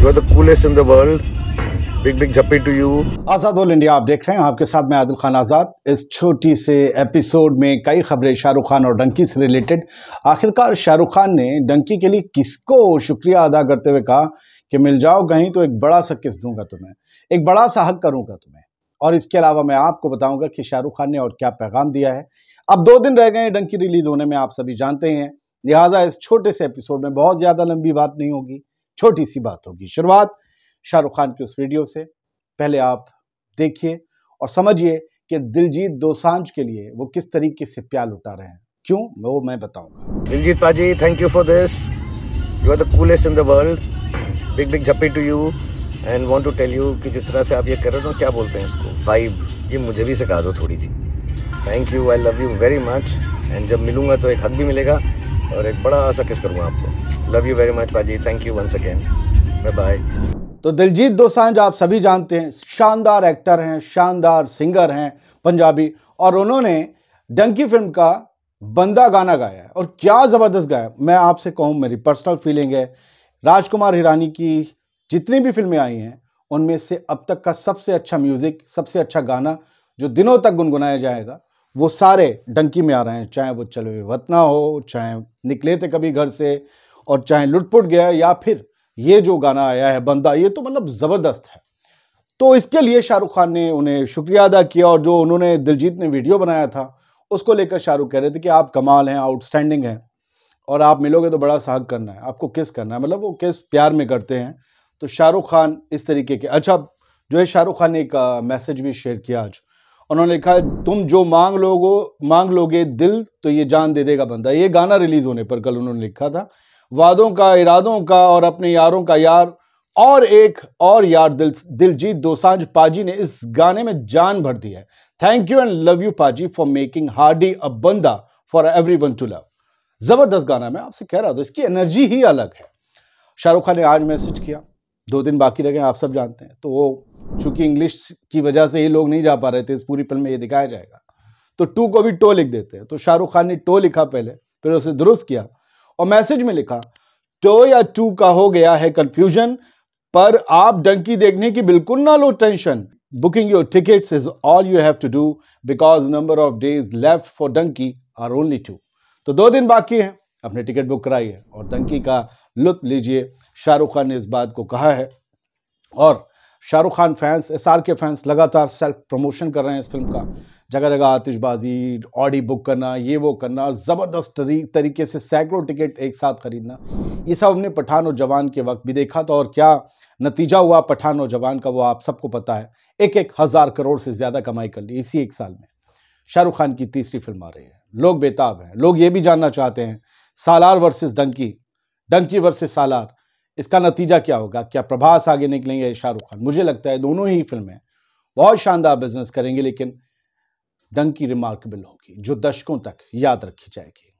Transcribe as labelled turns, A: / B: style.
A: you are the coolest in the world big big झप्पी to you Azad all India आप देख रहे हैं आपके साथ मैं आदिल खान आजाद इस छोटी से एपिसोड में कई खबरें शाहरुख खान और डंकी से रिलेटेड आखिरकार शाहरुख खान ने डंकी के लिए किसको शुक्रिया अदा करते हुए कहा कि मिल जाओ कहीं तो एक बड़ा सा किस दूंगा तुम्हें एक बड़ा सा हक करूंगा तुम्हें और इसके अलावा मैं आपको बताऊंगा कि शाहरुख खान ने और क्या पैगाम दिया है अब दो दिन रह गए हैं डंकी रिलीज होने में आप सभी जानते हैं लिहाजा इस छोटे से एपिसोड में बहुत ज़्यादा लंबी बात नहीं होगी छोटी सी बात होगी शुरुआत शाहरुख खान की उस वीडियो से पहले आप देखिए और समझिए कि दिलजीत दोसांझ के लिए वो किस तरीके से प्याल उठा रहे हैं क्यों वो मैं बताऊंगा Diljit paaji thank you for this you are the coolest in the world big big झप्पी to you and want to tell you कि जिस तरह से आप ये कर रहे हो क्या बोलते हैं इसको वाइब ये मुझे भी सिखा दो थोड़ी सी thank you I love you very much and जब मिलूंगा तो एक हक भी मिलेगा और एक बड़ा आशा किस करूँगा आपको love you very much bhaji thank you once again bye bye तो दिलजीत दोसांझ आप सभी जानते हैं शानदार एक्टर हैं शानदार सिंगर हैं पंजाबी और उन्होंने डंकी फिल्म का बंदा गाना गाया है और क्या ज़बरदस्त गाया मैं आपसे कहूँ मेरी पर्सनल फीलिंग है राजकुमार हिरानी की जितनी भी फिल्में आई हैं उनमें से अब तक का सबसे अच्छा म्यूज़िक सबसे अच्छा गाना जो दिनों तक गुनगुनाया जाएगा वो सारे डंकी में आ रहे हैं चाहे वो चलो वतना हो चाहे निकले थे कभी घर से और चाहे लुटपुट गया या फिर ये जो गाना आया है बंदा ये तो मतलब ज़बरदस्त है तो इसके लिए शाहरुख खान ने उन्हें शुक्रिया अदा किया और जो उन्होंने दिलजीत ने वीडियो बनाया था उसको लेकर शाहरुख कह रहे थे कि आप कमाल हैं आउटस्टैंडिंग हैं और आप मिलोगे तो बड़ा साग करना है आपको किस करना है मतलब वो किस प्यार में करते हैं तो शाहरुख खान इस तरीके के अच्छा जो है शाहरुख खान ने एक मैसेज भी शेयर किया आज उन्होंने लिखा तुम जो मांग लोगो मांग लोगे दिल तो ये जान दे देगा बंदा ये गाना रिलीज़ होने पर कल उन्होंने लिखा था वादों का इरादों का और अपने यारों का यार और एक और यार दिल दिलजीत दोसांझ पाजी ने इस गाने में जान भर दी है thank you and love you paaji for making Hardy a बंदा for everyone to love जबरदस्त गाना मैं आपसे कह रहा था इसकी एनर्जी ही अलग है शाहरुख खान ने आज मैसेज किया दो दिन बाकी रह गए आप सब जानते हैं तो वो चूंकि इंग्लिश की वजह से ही लोग नहीं जा पा रहे थे इस पूरी फिल्म में ये दिखाया जाएगा तो टू को भी टो लिख देते हैं तो शाहरुख खान ने टो लिखा पहले फिर उसे दुरुस्त किया और मैसेज में लिखा टो तो या टू का हो गया है कंफ्यूजन पर आप डंकी देखने की बिल्कुल ना लो tension booking your tickets is all you have to do because number of days left for Dunki are only two तो दो दिन बाकी हैं अपने टिकट बुक कराइए और डंकी का लुत्फ लीजिए शाहरुख खान ने इस बात को कहा है और Shahrukh Khan fans S K fans लगातार सेल्फ प्रमोशन कर रहे हैं इस फिल्म का जगह जगह आतिशबाजी ऑडी बुक करना ये वो करना ज़बरदस्त तरीके से सैकड़ों टिकट एक साथ खरीदना ये सब हमने पठान और जवान के वक्त भी देखा था और क्या नतीजा हुआ पठान और जवान का वो आप सबको पता है एक एक हज़ार करोड़ से ज़्यादा कमाई कर ली इसी एक साल में शाहरुख खान की तीसरी फिल्म आ रही है लोग बेताब हैं लोग ये भी जानना चाहते हैं सालार वर्सेस डंकी डंकी वर्सेस सालार इसका नतीजा क्या होगा क्या प्रभास आगे निकलेंगे या शाहरुख खान मुझे लगता है दोनों ही फिल्में बहुत शानदार बिजनेस करेंगे लेकिन डंकी रिमार्केबल होगी जो दशकों तक याद रखी जाएगी